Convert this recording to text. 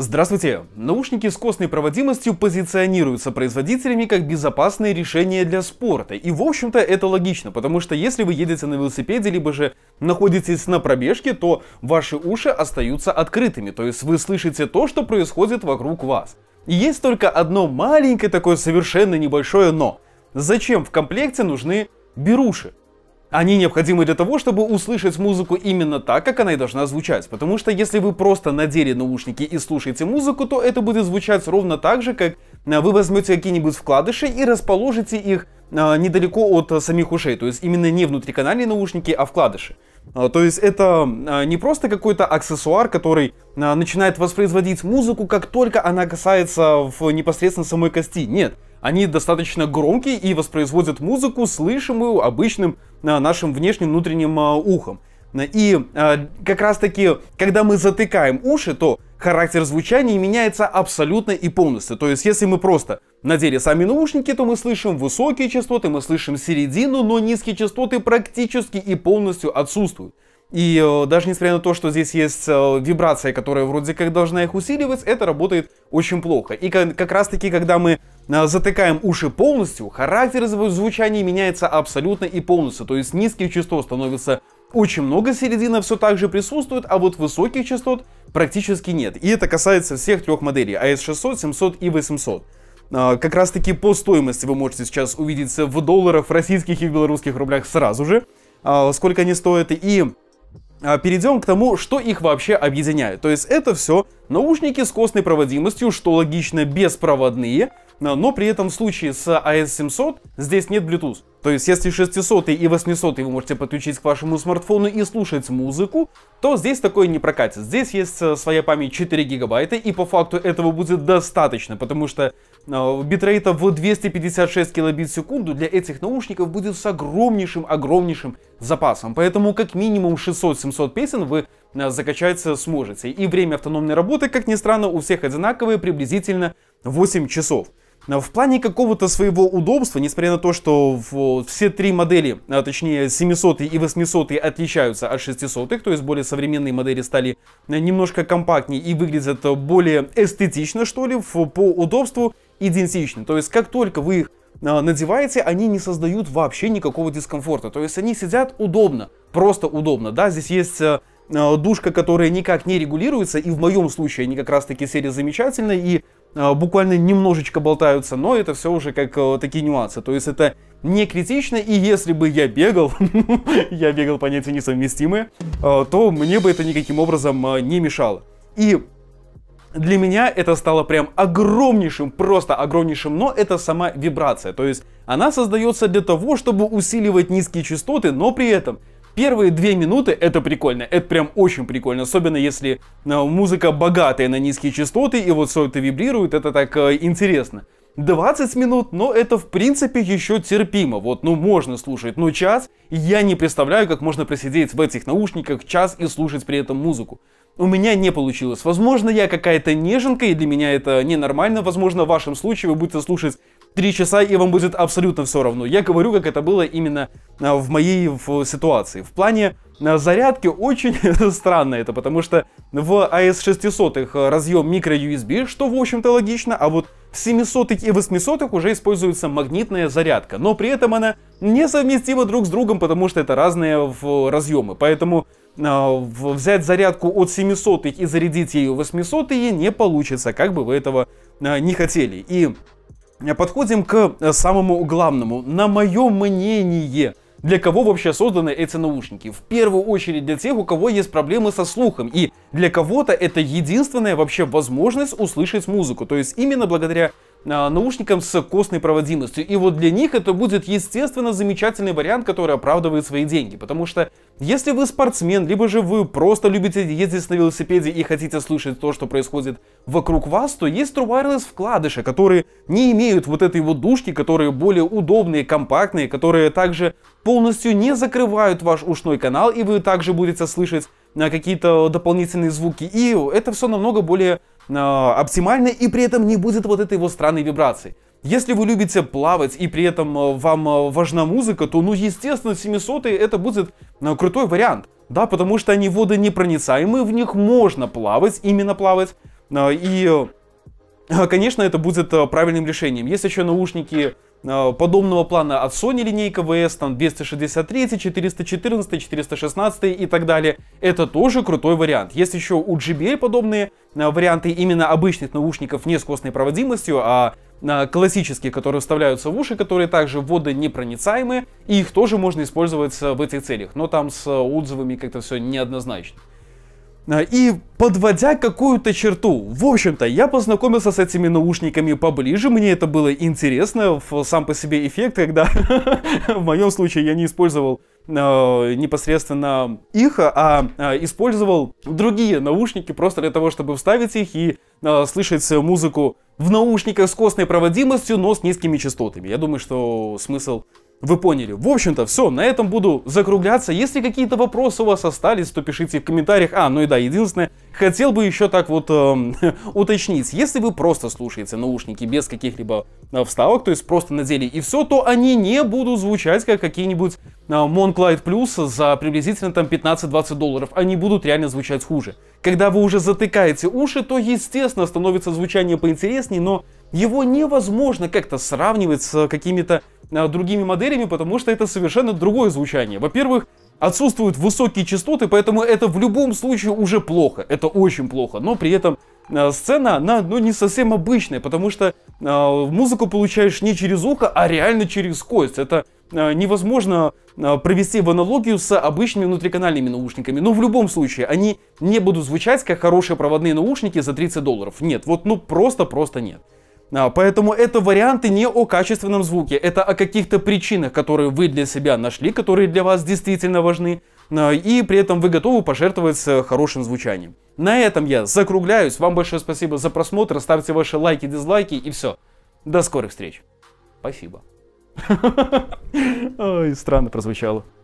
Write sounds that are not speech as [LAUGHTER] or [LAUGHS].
Здравствуйте! Наушники с костной проводимостью позиционируются производителями как безопасное решение для спорта. И в общем-то это логично, потому что если вы едете на велосипеде, либо же находитесь на пробежке, то ваши уши остаются открытыми, то есть вы слышите то, что происходит вокруг вас. И есть только одно маленькое такое совершенно небольшое но. Зачем в комплекте нужны беруши? Они необходимы для того, чтобы услышать музыку именно так, как она и должна звучать. Потому что если вы просто надели наушники и слушаете музыку, то это будет звучать ровно так же, как э, вы возьмете какие-нибудь вкладыши и расположите их э, недалеко от э, самих ушей. То есть именно не внутриканальные наушники, а вкладыши. То есть это не просто какой-то аксессуар, который начинает воспроизводить музыку, как только она касается в непосредственно самой кости. Нет, они достаточно громкие и воспроизводят музыку, слышимую обычным а, нашим внешним внутренним а, ухом. И а, как раз таки, когда мы затыкаем уши, то характер звучания меняется абсолютно и полностью. То есть, если мы просто надели сами наушники, то мы слышим высокие частоты, мы слышим середину, но низкие частоты практически и полностью отсутствуют. И э, даже несмотря на то, что здесь есть э, вибрация, которая вроде как должна их усиливать, это работает очень плохо. И как, раз таки, когда мы э, затыкаем уши полностью, характер звучания меняется абсолютно и полностью. То есть низких частот становится очень много, середина все так же присутствует, а вот высоких частот практически нет. И это касается всех трех моделей, AS600, 700 и 800. Как раз таки по стоимости вы можете сейчас увидеться в долларах, в российских и в белорусских рублях сразу же, сколько они стоят. И а, перейдем к тому, что их вообще объединяет. То есть это все наушники с костной проводимостью, что логично, беспроводные, а, но при этом в случае с AS700 а здесь нет Bluetooth. То есть, если 600 и 800 вы можете подключить к вашему смартфону и слушать музыку, то здесь такое не прокатит. Здесь есть э, своя память 4 гигабайта, и по факту этого будет достаточно, потому что э, битрейта в 256 килобит в секунду для этих наушников будет с огромнейшим-огромнейшим запасом. Поэтому как минимум 600-700 песен вы э, закачать э, сможете. И время автономной работы, как ни странно, у всех одинаковое, приблизительно 8 часов. А, в плане какого-то своего удобства, несмотря на то, что все три модели, а точнее 700 и 800 отличаются от 600, то есть более современные модели стали а, немножко компактнее и выглядят более эстетично, что ли, по удобству идентичны. То есть как только вы их а, надеваете, они не создают вообще никакого дискомфорта. То есть они сидят удобно, просто удобно. Да, здесь есть Э, душка, которая никак не регулируется, и в моем случае они как раз таки серии замечательные, и э, буквально немножечко болтаются, но это все уже как э, такие нюансы. То есть это не критично, и если бы я бегал, [LAUGHS] я бегал понятия несовместимые, то мне бы это никаким образом не мешало. И для меня это стало прям огромнейшим, просто огромнейшим, но это сама вибрация. То есть она создается для того, чтобы усиливать низкие частоты, но при этом Первые две минуты это прикольно, это прям очень прикольно, особенно если э, музыка богатая на низкие частоты, и вот все это вибрирует, это так э, интересно. 20 минут, но это в принципе еще терпимо, вот, ну можно слушать, но час, я не представляю, как можно просидеть в этих наушниках час и слушать при этом музыку. У меня не получилось, возможно я какая-то неженка и для меня это ненормально, возможно в вашем случае вы будете слушать три часа, и вам будет абсолютно все равно. Я говорю, как это было именно а, в моей в ситуации. В плане а, зарядки очень [LAUGHS] странно это, потому что в AS600 разъем microUSB, что в общем-то логично, а вот в 700 и 800 уже используется магнитная зарядка, но при этом она несовместима друг с другом, потому что это разные разъемы, поэтому а, взять зарядку от 700 и зарядить ее 800 не получится, как бы вы этого не хотели. И подходим к э, самому главному. На мое мнение, для кого вообще созданы эти наушники? В первую очередь для тех, у кого есть проблемы со слухом. И для кого-то это единственная вообще возможность услышать музыку. То есть именно благодаря Э, наушникам с костной проводимостью. И вот для них это будет, естественно, замечательный вариант, который оправдывает свои деньги. Потому что если вы спортсмен, либо же вы просто любите ездить на велосипеде и хотите слышать то, что происходит вокруг вас, то есть True Wireless вкладыши, которые не имеют вот этой вот душки, которые более удобные, компактные, которые также полностью не закрывают ваш ушной канал, и вы также будете слышать какие-то дополнительные звуки. И это все намного более а, оптимально, и при этом не будет вот этой его странной вибрации. Если вы любите плавать и при этом а, вам а, важна музыка, то, ну, естественно, 700 это будет крутой вариант. Да, потому что они водонепроницаемые, в них можно плавать, именно плавать. И, конечно, это будет правильным решением. Есть еще наушники а, подобного плана от Sony линейка VS, там 263, 414, 416 и так далее. Это тоже крутой вариант. Есть еще у JBL подобные а, варианты именно обычных наушников не с костной проводимостью, а, а классические, которые вставляются в уши, которые также водонепроницаемые, и их тоже можно использовать э, в этих целях, но там с э, отзывами как-то все неоднозначно. А, и подводя какую-то черту. В общем-то, я познакомился с этими наушниками поближе, мне это было интересно, в сам по себе эффект, когда [LAUGHS] в моем случае я не использовал а, непосредственно их, а, а использовал другие наушники просто для того, чтобы вставить их и слышать музыку в наушниках с костной проводимостью, но с низкими частотами. Я думаю, что смысл вы поняли. В общем-то, все, на этом буду закругляться. Если какие-то вопросы у вас остались, то пишите в комментариях. А, ну и да, единственное, хотел бы еще так вот э, [LAUGHS] уточнить. Если вы просто слушаете наушники без каких-либо э, вставок, то есть просто надели и все, то они не будут звучать как какие-нибудь э, Plus за приблизительно там 15-20 долларов. Они будут реально звучать хуже. Когда вы уже затыкаете уши, то естественно становится звучание поинтереснее, но его невозможно как-то сравнивать с какими-то Э, другими моделями, потому что это совершенно другое звучание. Во-первых, отсутствуют высокие частоты, поэтому это в любом случае уже плохо. Это очень плохо, но при этом э, сцена, она ну, не совсем обычная, потому что э, музыку получаешь не через ухо, а реально через кость. Это невозможно провести в аналогию с обычными внутриканальными наушниками. Но в любом случае, они не будут звучать как хорошие проводные наушники за 30 долларов. Нет, вот ну просто-просто нет. А, поэтому это варианты не о качественном звуке, это о каких-то причинах, которые вы для себя нашли, которые для вас действительно важны, а, и при этом вы готовы пожертвовать э, хорошим звучанием. На этом я закругляюсь, вам большое спасибо за просмотр, ставьте ваши лайки, дизлайки и все. До скорых встреч. Спасибо. [LAUGHS] Ой, странно прозвучало.